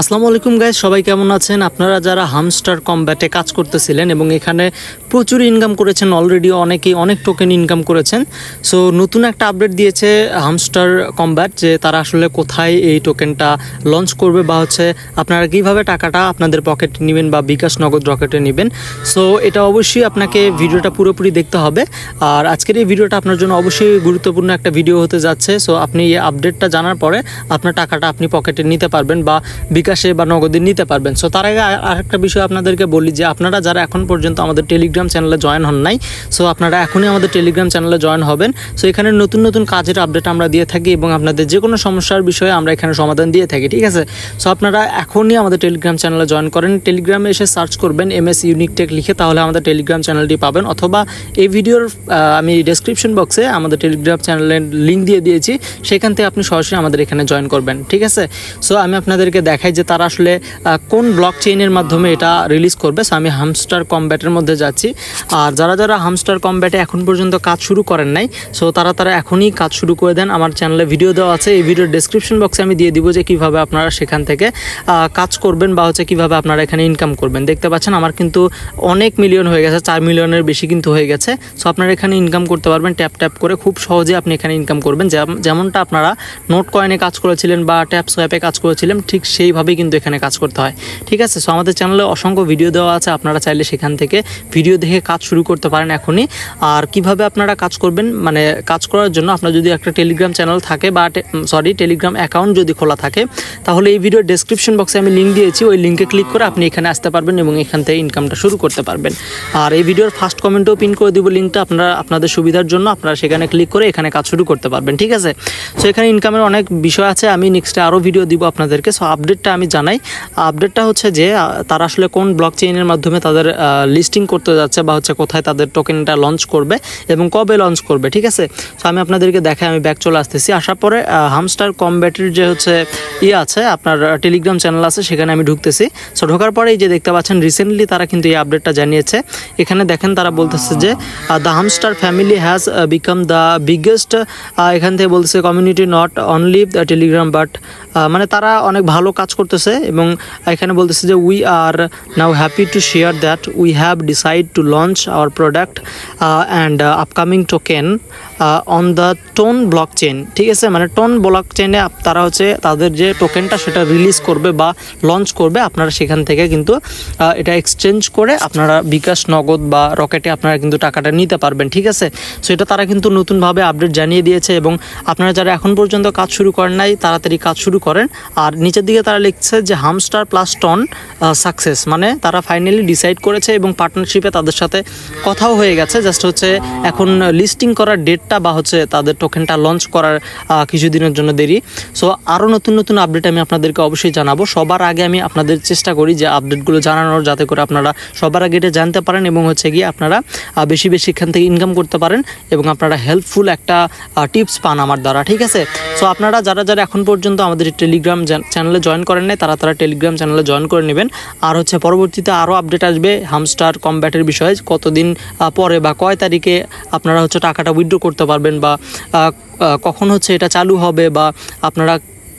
আসসালামু আলাইকুম গাইজ সবাই কেমন আছেন আপনারা যারা হামস্টার কম্ব্যাটে কাজ করতেছিলেন এবং এখানে প্রচুর ইনকাম করেছেন অলরেডি অনেকেই অনেক টোকেন ইনকাম করেছেন সো নতুন একটা আপডেট দিয়েছে হামস্টার কম্ব্যাট যে তারা আসলে কোথায় এই টোকেনটা লঞ্চ করবে বা হচ্ছে আপনারা কীভাবে টাকাটা আপনাদের পকেটে নেবেন বা বিকাশ নগদ রকেটে নেবেন সো এটা অবশ্যই আপনাকে ভিডিওটা পুরোপুরি দেখতে হবে আর আজকের এই ভিডিওটা আপনার জন্য অবশ্যই গুরুত্বপূর্ণ একটা ভিডিও হতে যাচ্ছে সো আপনি এই আপডেটটা জানার পরে আপনার টাকাটা আপনি পকেটে নিতে পারবেন বা বিকাশে বা নগদে নিতে পারবেন সো তার আগে আর একটা বিষয় আপনাদেরকে বলি যে আপনারা যারা এখন পর্যন্ত আমাদের টেলিগ্রাম চ্যানেলে জয়েন হন নাই সো আপনারা এখনই আমাদের টেলিগ্রাম চ্যানেলে জয়েন হবেন সো এখানে নতুন নতুন কাজের আপডেট আমরা দিয়ে থাকি এবং আপনাদের যে কোনো সমস্যার বিষয়ে আমরা এখানে সমাধান দিয়ে থাকি ঠিক আছে সো আপনারা এখনই আমাদের টেলিগ্রাম চ্যানেলে জয়েন করেন টেলিগ্রামে এসে সার্চ করবেন এম এস ইউনিকটেক লিখে তাহলে আমাদের টেলিগ্রাম চ্যানেলটি পাবেন অথবা এই ভিডিওর আমি ডেসক্রিপশন বক্সে আমাদের টেলিগ্রাম চ্যানেলের লিঙ্ক দিয়ে দিয়েছি সেখান থেকে আপনি সরাসরি আমাদের এখানে জয়েন করবেন ঠিক আছে সো আমি আপনাদেরকে দেখাই যে তারা আসলে কোন ব্লক চেইনের মাধ্যমে এটা রিলিজ করবে সো আমি হামস্টার কমব্যাটের মধ্যে যাচ্ছি আর যারা যারা হামস্টার কমব্যাটে এখন পর্যন্ত কাজ শুরু করেন নাই সো তারা তারা এখনই কাজ শুরু করে দেন আমার চ্যানেলে ভিডিও দেওয়া আছে এই ভিডিওর ডেসক্রিপশন বক্সে আমি দিয়ে দিব যে কীভাবে আপনারা সেখান থেকে কাজ করবেন বা হচ্ছে কীভাবে আপনারা এখানে ইনকাম করবেন দেখতে পাচ্ছেন আমার কিন্তু অনেক মিলিয়ন হয়ে গেছে চার মিলিয়নের বেশি কিন্তু হয়ে গেছে সো আপনারা এখানে ইনকাম করতে পারবেন ট্যাপ ট্যাপ করে খুব সহজে আপনি এখানে ইনকাম করবেন যেমনটা আপনারা নোট কয়েনে কাজ করেছিলেন বা ট্যাপ সোয়াপে কাজ করেছিলেন ঠিক সেইভাবে ভাবেই কিন্তু এখানে কাজ করতে হয় ঠিক আছে সো আমাদের চ্যানেলে অসংখ্য ভিডিও দেওয়া আছে আপনারা চাইলে সেখান থেকে ভিডিও দেখে কাজ শুরু করতে পারেন এখনই আর কিভাবে আপনারা কাজ করবেন মানে কাজ করার জন্য আপনার যদি একটা টেলিগ্রাম চ্যানেল থাকে বা সরি টেলিগ্রাম অ্যাকাউন্ট যদি খোলা থাকে তাহলে এই ভিডিওর ডেসক্রিপশন বক্সে আমি লিঙ্ক দিয়েছি ওই লিঙ্কে ক্লিক করে আপনি এখানে আসতে পারবেন এবং এখান থেকে ইনকামটা শুরু করতে পারবেন আর এই ভিডিওর ফার্স্ট কমেন্টেও পিন করে দেবো লিঙ্কটা আপনারা আপনাদের সুবিধার জন্য আপনারা সেখানে ক্লিক করে এখানে কাজ শুরু করতে পারবেন ঠিক আছে সো এখানে ইনকামের অনেক বিষয় আছে আমি নেক্সটে আরও ভিডিও দিব আপনাদেরকে সো আপডেটটা আমি জানাই আপডেটটা হচ্ছে যে তারা আসলে কোন ব্লক চেইনের মাধ্যমে তাদের লিস্টিং করতে যাচ্ছে বা হচ্ছে কোথায় তাদের টোকেনটা লঞ্চ করবে এবং কবে লঞ্চ করবে ঠিক আছে তো আমি আপনাদেরকে দেখাই আমি ব্যাক চলে আসতেছি আসার পরে হামস্টার কমব্যাটের যে হচ্ছে ইয়ে আছে আপনার টেলিগ্রাম চ্যানেল আছে সেখানে আমি ঢুকতেছি সো ঢোকার পরেই যে দেখতে পাচ্ছেন রিসেন্টলি তারা কিন্তু এই আপডেটটা জানিয়েছে এখানে দেখেন তারা বলতেছে যে the hamster family has become the biggest এখান থেকে বলতেছে community not only Telegram but মানে তারা অনেক ভালো কাজ করতেছে এবং এখানে বলতেছে যে we are now happy to share that we have decide to launch our product and upcoming token on the TON blockchain ঠিক আছে মানে টোন ব্লক চেনে তারা হচ্ছে তাদের যে টোকেনটা সেটা রিলিজ করবে বা লঞ্চ করবে আপনারা সেখান থেকে কিন্তু uh, এটা এক্সচেঞ্জ করে আপনারা বিকাশ নগদ বা রকেটে আপনারা কিন্তু টাকাটা নিতে পারবেন ঠিক আছে সো এটা তারা কিন্তু নতুনভাবে আপডেট জানিয়ে দিয়েছে এবং আপনারা যারা এখন পর্যন্ত কাজ শুরু করেন নাই তাড়াতাড়ি কাজ শুরু করেন আর নিচের দিকে তারা দেখছে যে হামস্টার প্লাস টন সাকসেস মানে তারা ফাইনালি ডিসাইড করেছে এবং পার্টনারশিপে তাদের সাথে কথাও হয়ে গেছে জাস্ট হচ্ছে এখন লিস্টিং করার ডেটটা বা হচ্ছে তাদের টোকেনটা লঞ্চ করার কিছুদিনের জন্য দেরি সো আরও নতুন নতুন আপডেট আমি আপনাদেরকে অবশ্যই জানাবো সবার আগে আমি আপনাদের চেষ্টা করি যে আপডেটগুলো জানানোর যাতে করে আপনারা সবার আগে এটা জানতে পারেন এবং হচ্ছে গিয়ে আপনারা বেশি বেশি এখান থেকে ইনকাম করতে পারেন এবং আপনারা হেল্পফুল একটা টিপস পান আমার দ্বারা ঠিক আছে সো আপনারা যারা যারা এখন পর্যন্ত আমাদের টেলিগ্রাম চ্যানেলে জয়েন করেন নাই তারা তারা টেলিগ্রাম চ্যানেলে জয়েন করে নেবেন আর হচ্ছে পরবর্তীতে আরও আপডেট আসবে হামস্টার কমব্যাটের বিষয়ে কতদিন পরে বা কয় তারিখে আপনারা হচ্ছে টাকাটা উইথড্র করতে পারবেন বা কখন হচ্ছে এটা চালু হবে বা আপনারা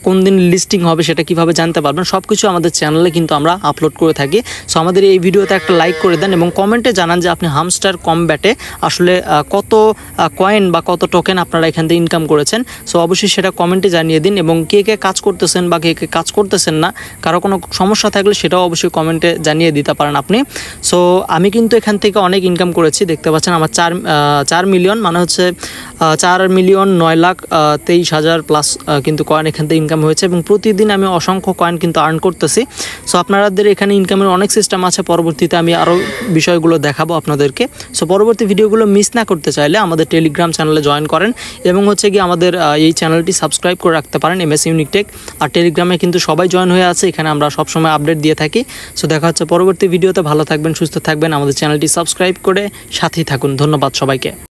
কোন দিন লিস্টিং হবে সেটা কিভাবে জানতে পারবেন সব কিছু আমাদের চ্যানেলে কিন্তু আমরা আপলোড করে থাকি সো আমাদের এই ভিডিওতে একটা লাইক করে দেন এবং কমেন্টে জানান যে আপনি হামস্টার কমব্যাটে আসলে কত কয়েন বা কত টোকেন আপনারা এখান থেকে ইনকাম করেছেন সো অবশ্যই সেটা কমেন্টে জানিয়ে দিন এবং কে কে কাজ করতেছেন বা কে কে কাজ করতেছেন না কারো কোনো সমস্যা থাকলে সেটাও অবশ্যই কমেন্টে জানিয়ে দিতে পারেন আপনি সো আমি কিন্তু এখান থেকে অনেক ইনকাম করেছি দেখতে পাচ্ছেন আমার চার চার মিলিয়ন মানে হচ্ছে চার মিলিয়ন নয় লাখ তেইশ হাজার প্লাস কিন্তু কয়েন এখান থেকে ইনকাম ইনকাম হয়েছে এবং প্রতিদিন আমি অসংখ্য কয়েন কিন্তু আর্ন করতেছি সো আপনারাদের এখানে ইনকামের অনেক সিস্টেম আছে পরবর্তীতে আমি আরও বিষয়গুলো দেখাবো আপনাদেরকে সো পরবর্তী ভিডিওগুলো মিস না করতে চাইলে আমাদের টেলিগ্রাম চ্যানেলে জয়েন করেন এবং হচ্ছে কি আমাদের এই চ্যানেলটি সাবস্ক্রাইব করে রাখতে পারেন এম এস ইউনিকটেক আর টেলিগ্রামে কিন্তু সবাই জয়েন হয়ে আছে এখানে আমরা সবসময় আপডেট দিয়ে থাকি সো দেখা হচ্ছে পরবর্তী ভিডিওতে ভালো থাকবেন সুস্থ থাকবেন আমাদের চ্যানেলটি সাবস্ক্রাইব করে সাথেই থাকুন ধন্যবাদ সবাইকে